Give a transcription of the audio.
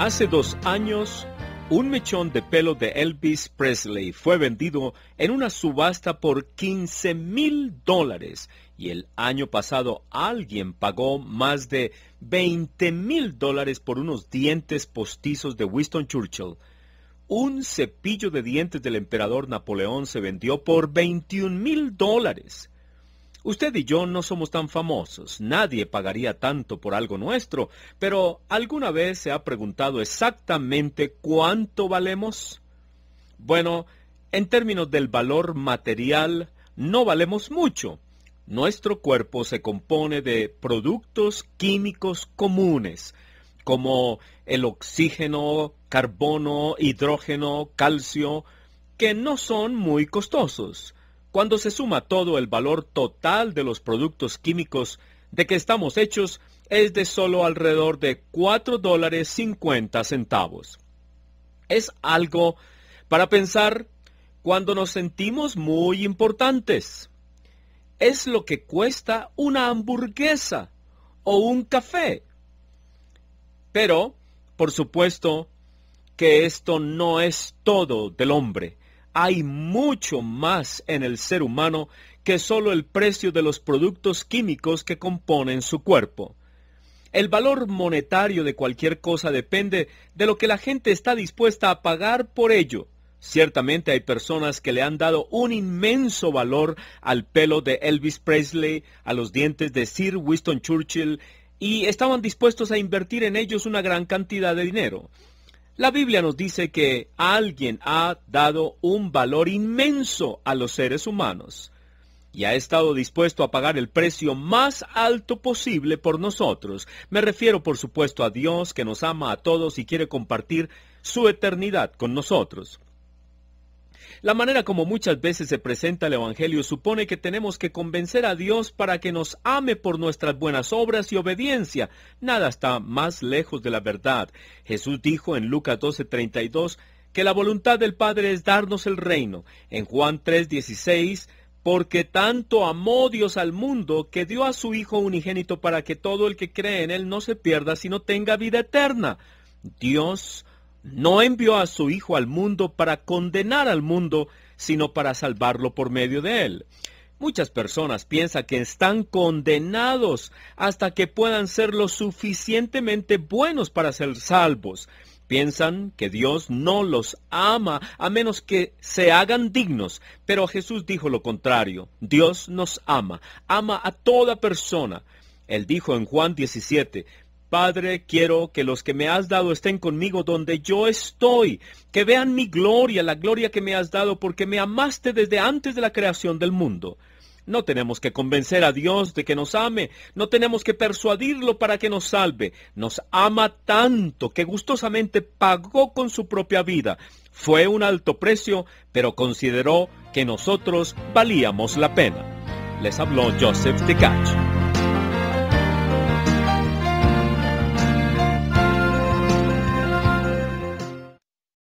Hace dos años, un mechón de pelo de Elvis Presley fue vendido en una subasta por 15 mil dólares y el año pasado alguien pagó más de 20 mil dólares por unos dientes postizos de Winston Churchill. Un cepillo de dientes del emperador Napoleón se vendió por 21 mil dólares. Usted y yo no somos tan famosos, nadie pagaría tanto por algo nuestro, pero ¿alguna vez se ha preguntado exactamente cuánto valemos? Bueno, en términos del valor material, no valemos mucho. Nuestro cuerpo se compone de productos químicos comunes, como el oxígeno, carbono, hidrógeno, calcio, que no son muy costosos. Cuando se suma todo el valor total de los productos químicos de que estamos hechos, es de solo alrededor de 4 dólares 50 centavos. Es algo para pensar cuando nos sentimos muy importantes. Es lo que cuesta una hamburguesa o un café. Pero, por supuesto, que esto no es todo del hombre hay mucho más en el ser humano que solo el precio de los productos químicos que componen su cuerpo. El valor monetario de cualquier cosa depende de lo que la gente está dispuesta a pagar por ello. Ciertamente hay personas que le han dado un inmenso valor al pelo de Elvis Presley, a los dientes de Sir Winston Churchill, y estaban dispuestos a invertir en ellos una gran cantidad de dinero. La Biblia nos dice que alguien ha dado un valor inmenso a los seres humanos y ha estado dispuesto a pagar el precio más alto posible por nosotros. Me refiero por supuesto a Dios que nos ama a todos y quiere compartir su eternidad con nosotros. La manera como muchas veces se presenta el Evangelio supone que tenemos que convencer a Dios para que nos ame por nuestras buenas obras y obediencia. Nada está más lejos de la verdad. Jesús dijo en Lucas 12:32 que la voluntad del Padre es darnos el reino. En Juan 3:16 porque tanto amó Dios al mundo que dio a su Hijo unigénito para que todo el que cree en Él no se pierda, sino tenga vida eterna. Dios no envió a su Hijo al mundo para condenar al mundo, sino para salvarlo por medio de él. Muchas personas piensan que están condenados hasta que puedan ser lo suficientemente buenos para ser salvos. Piensan que Dios no los ama a menos que se hagan dignos, pero Jesús dijo lo contrario. Dios nos ama, ama a toda persona. Él dijo en Juan 17, Padre, quiero que los que me has dado estén conmigo donde yo estoy, que vean mi gloria, la gloria que me has dado, porque me amaste desde antes de la creación del mundo. No tenemos que convencer a Dios de que nos ame, no tenemos que persuadirlo para que nos salve. Nos ama tanto que gustosamente pagó con su propia vida. Fue un alto precio, pero consideró que nosotros valíamos la pena. Les habló Joseph Cacho.